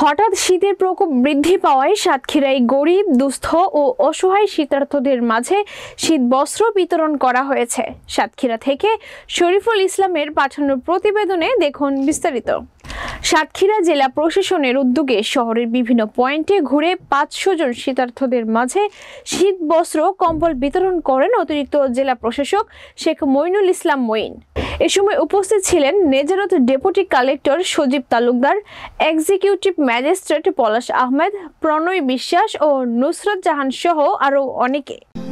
হঠাৎ শীতের প্রকোপ বৃদ্ধি পাওয়ায় সাতক্ষীরায় গরিব দুস্থ ও অসহায় শীতার্থদের মাঝে শীত বস্ত্র বিতরণ করা হয়েছে সাতক্ষীরা থেকে শরীফুল ইসলামের পাঠানো প্রতিবেদনে দেখুন বিস্তারিত সাতক্ষীরা জেলা প্রশাসনের উদ্যোগে শহরের বিভিন্ন পয়েন্টে ঘুরে পাঁচশো জন শীতার্থদের মাঝে শীত বস্ত্র কম্বল বিতরণ করেন অতিরিক্ত জেলা প্রশাসক শেখ মইনুল ইসলাম মঈন এ সময় উপস্থিত ছিলেন নেজারত deputy collector Sajib Talukdar executive magistrate Palash Ahmed Pranay Biswas ও নুসরত জাহান সহ আরও অনেকে